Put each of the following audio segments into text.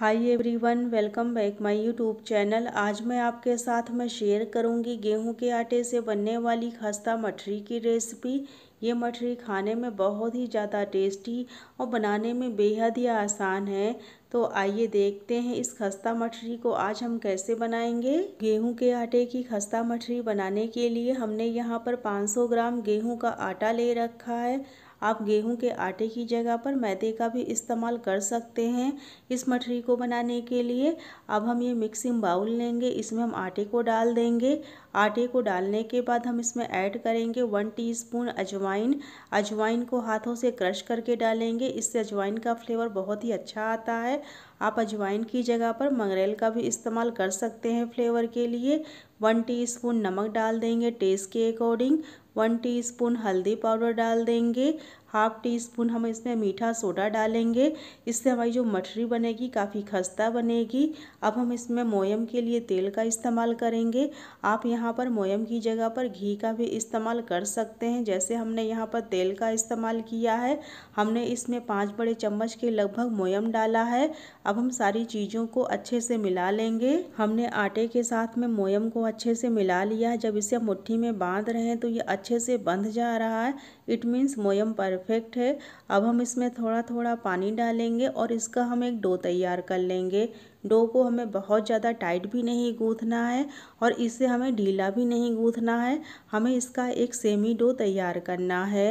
hi everyone welcome back my YouTube channel आज मैं आपके साथ मैं शेयर करूंगी गेहूं के आटे से बनने वाली खस्ता मठरी की रेसिपी ये मठरी खाने में बहुत ही ज़्यादा टेस्टी और बनाने में बेहद ही आसान है तो आइए देखते हैं इस खस्ता मठरी को आज हम कैसे बनाएंगे गेहूं के आटे की खस्ता मठरी बनाने के लिए हमने यहाँ पर 500 ग्राम गेहूं का आटा ले रखा है आप गेहूं के आटे की जगह पर मैदे का भी इस्तेमाल कर सकते हैं इस मठरी को बनाने के लिए अब हम ये मिक्सिंग बाउल लेंगे इसमें हम आटे को डाल देंगे आटे को डालने के बाद हम इसमें ऐड करेंगे वन टीस्पून अजवाइन अजवाइन को हाथों से क्रश करके डालेंगे इससे अजवाइन का फ्लेवर बहुत ही अच्छा आता है आप अजवाइन की जगह पर मंगरेल का भी इस्तेमाल कर सकते हैं फ्लेवर के लिए वन टीस्पून नमक डाल देंगे टेस्ट के अकॉर्डिंग वन टीस्पून हल्दी पाउडर डाल देंगे हाफ़ टी स्पून हम इसमें मीठा सोडा डालेंगे इससे हमारी जो मठरी बनेगी काफ़ी खस्ता बनेगी अब हम इसमें मोयम के लिए तेल का इस्तेमाल करेंगे आप यहाँ पर मोयम की जगह पर घी का भी इस्तेमाल कर सकते हैं जैसे हमने यहाँ पर तेल का इस्तेमाल किया है हमने इसमें पाँच बड़े चम्मच के लगभग मोयम डाला है अब हम सारी चीज़ों को अच्छे से मिला लेंगे हमने आटे के साथ में मोयम को अच्छे से मिला लिया है जब इसे मुट्ठी में बांध रहे हैं तो ये अच्छे से बंध जा रहा है इट मीन्स मोयम पर परफेक्ट है अब हम इसमें थोड़ा थोड़ा पानी डालेंगे और इसका हम एक डो तैयार कर लेंगे डो को हमें बहुत ज़्यादा टाइट भी नहीं गूँथना है और इसे हमें ढीला भी नहीं गूँथना है हमें इसका एक सेमी डो तैयार करना है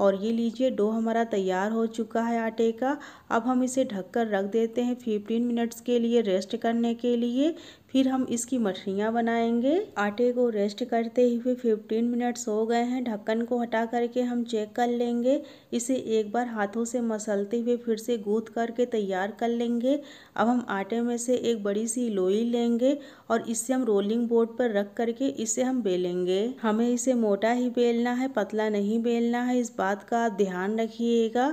और ये लीजिए डो हमारा तैयार हो चुका है आटे का अब हम इसे ढककर रख देते हैं फिफ्टीन मिनट्स के लिए रेस्ट करने के लिए फिर हम इसकी मठरियाँ बनाएंगे आटे को रेस्ट करते हुए 15 मिनट्स हो गए हैं ढक्कन को हटा करके हम चेक कर लेंगे इसे एक बार हाथों से मसलते हुए फिर से गूँथ करके तैयार कर लेंगे अब हम आटे में से एक बड़ी सी लोई लेंगे और इससे हम रोलिंग बोर्ड पर रख करके इसे हम बेलेंगे हमें इसे मोटा ही बेलना है पतला नहीं बेलना है इस बात बात का ध्यान रखिएगा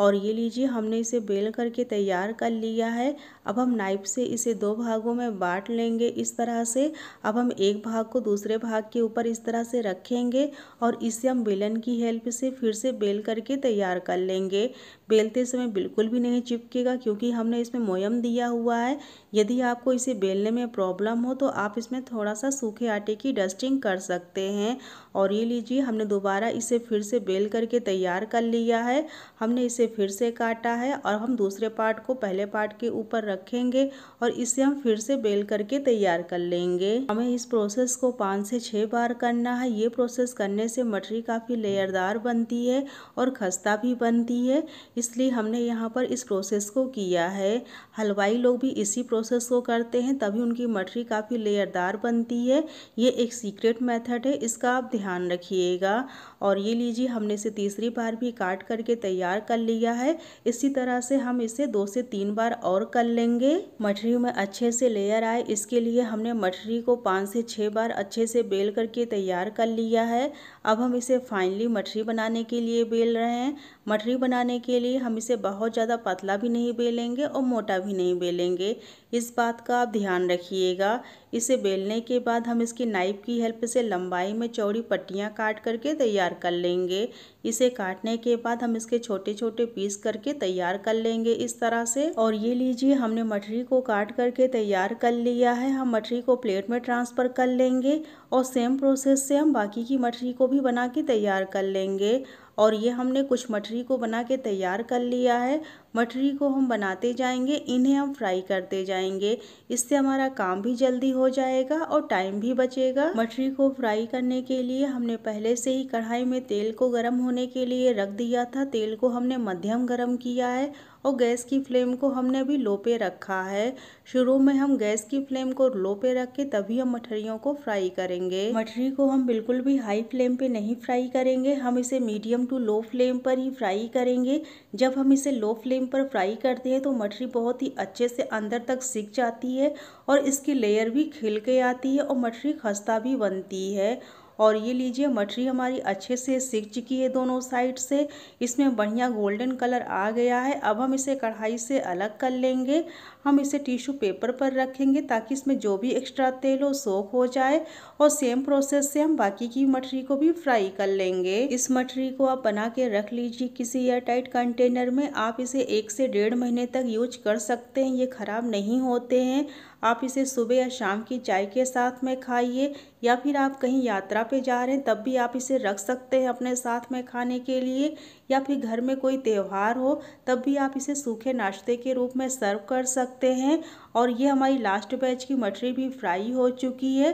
और ये लीजिए हमने इसे बेल करके तैयार कर लिया है अब हम नाइफ से इसे दो भागों में बांट लेंगे इस तरह से अब हम एक भाग को दूसरे भाग के ऊपर इस तरह से रखेंगे और इसे हम बेलन की हेल्प से फिर से बेल करके तैयार कर लेंगे बेलते समय बिल्कुल भी नहीं चिपकेगा क्योंकि हमने इसमें मोयम दिया हुआ है यदि आपको इसे बेलने में प्रॉब्लम हो तो आप इसमें थोड़ा सा सूखे आटे की डस्टिंग कर सकते हैं और ये लीजिए हमने दोबारा इसे फिर से बेल करके तैयार कर लिया है हमने इसे फिर से काटा है और हम दूसरे पार्ट को पहले पार्ट के ऊपर रखेंगे और इसे हम फिर से बेल करके तैयार कर लेंगे हमें इस प्रोसेस को पाँच से छः बार करना है ये प्रोसेस करने से मटरी काफ़ी लेयरदार बनती है और खस्ता भी बनती है इसलिए हमने यहाँ पर इस प्रोसेस को किया है हलवाई लोग भी इसी प्रोसेस को करते हैं तभी उनकी मटरी काफ़ी लेयरदार बनती है ये एक सीक्रेट मेथड है इसका आप ध्यान रखिएगा और ये लीजिए हमने इसे तीसरी बार भी काट करके तैयार कर लिया है इसी तरह से हम इसे दो से तीन बार और कर लेंगे मठरी में अच्छे से लेयर आए इसके लिए हमने मठरी को पाँच से छः बार अच्छे से बेल करके तैयार कर लिया है अब हम इसे फाइनली मठरी बनाने के लिए बेल रहे हैं मठरी बनाने के लिए हम इसे बहुत ज़्यादा पतला भी नहीं बेलेंगे और मोटा भी नहीं बेलेंगे इस बात का आप ध्यान रखिएगा इसे बेलने के बाद हम इसकी नाइफ की हेल्प से लंबाई में चौड़ी पट्टियाँ काट करके तैयार कर लेंगे इसे काटने के बाद हम इसके छोटे छोटे पीस करके तैयार कर लेंगे इस तरह से और ये लीजिए हमने मठरी को काट करके तैयार कर लिया है हम मठरी को प्लेट में ट्रांसफ़र कर लेंगे और सेम प्रोसेस से हम बाकी की मठरी को भी बना के तैयार कर लेंगे और ये हमने कुछ मठरी को बना के तैयार कर लिया है मठरी को हम बनाते जाएंगे इन्हें हम फ्राई करते जाएंगे इससे हमारा काम भी जल्दी हो जाएगा और टाइम भी बचेगा मठरी को फ्राई करने के लिए हमने पहले से ही कढ़ाई में तेल को गर्म होने के लिए रख दिया था तेल को हमने मध्यम गर्म किया है और गैस की फ्लेम को हमने भी लो पे रखा है शुरू में हम गैस की फ्लेम को लो पे रख के तभी हम मठरियों को फ्राई करेंगे मठरी को हम बिल्कुल भी हाई फ्लेम पे नहीं फ्राई करेंगे हम इसे medium medium to low flame पर ही फ्राई करेंगे जब हम इसे लो फ्लेम पर फ्राई करते हैं तो मछली बहुत ही अच्छे से अंदर तक सीख जाती है और इसकी लेयर भी खिल के आती है और मछली खस्ता भी बनती है और ये लीजिए मछली हमारी अच्छे से सिक चुकी है दोनों साइड से इसमें बढ़िया गोल्डन कलर आ गया है अब हम इसे कढ़ाई से अलग कर लेंगे हम इसे टिश्यू पेपर पर रखेंगे ताकि इसमें जो भी एक्स्ट्रा तेल हो सोख हो जाए और सेम प्रोसेस से हम बाकी की मठरी को भी फ्राई कर लेंगे इस मठरी को आप बना के रख लीजिए किसी एयरटाइट कंटेनर में आप इसे एक से डेढ़ महीने तक यूज कर सकते हैं ये ख़राब नहीं होते हैं आप इसे सुबह या शाम की चाय के साथ में खाइए या फिर आप कहीं यात्रा पे जा रहे हैं तब भी आप इसे रख सकते हैं अपने साथ में खाने के लिए या फिर घर में कोई त्यौहार हो तब भी आप इसे सूखे नाश्ते के रूप में सर्व कर सकते सकते हैं और ये हमारी लास्ट बैच की मटरी भी फ्राई हो चुकी है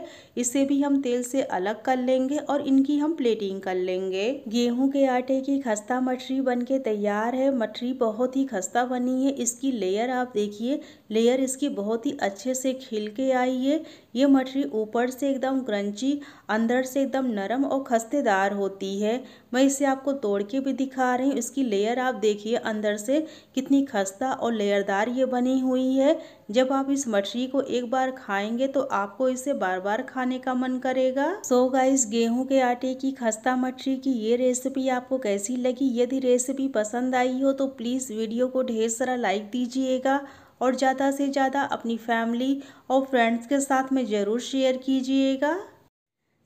इसे भी हम तेल से अलग कर लेंगे और इनकी हम प्लेटिंग कर लेंगे गेहूं के आटे की खस्ता मटरी बन के तैयार है मटरी बहुत ही खस्ता बनी है इसकी लेयर आप देखिए लेयर इसकी बहुत ही अच्छे से खिल के आई है ये मछली ऊपर से एकदम क्रंची अंदर से एकदम नरम और खस्तेदार होती है मैं इसे आपको तोड़ के भी दिखा रही हूँ इसकी लेयर आप देखिए अंदर से कितनी खस्ता और लेयरदार ये बनी हुई है जब आप इस मछली को एक बार खाएंगे तो आपको इसे बार बार खाने का मन करेगा सो so गाइस गेहूं के आटे की खस्ता मछली की ये रेसिपी आपको कैसी लगी यदि रेसिपी पसंद आई हो तो प्लीज़ वीडियो को ढेर सारा लाइक दीजिएगा और ज़्यादा से ज़्यादा अपनी फैमिली और फ्रेंड्स के साथ में ज़रूर शेयर कीजिएगा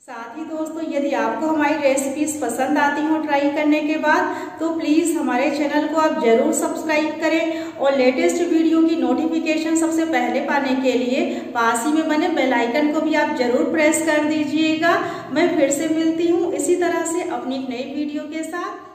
साथ ही दोस्तों यदि आपको हमारी रेसिपीज पसंद आती हो ट्राई करने के बाद तो प्लीज़ हमारे चैनल को आप ज़रूर सब्सक्राइब करें और लेटेस्ट वीडियो की नोटिफिकेशन सबसे पहले पाने के लिए पास ही में बने बेल आइकन को भी आप ज़रूर प्रेस कर दीजिएगा मैं फिर से मिलती हूँ इसी तरह से अपनी नई वीडियो के साथ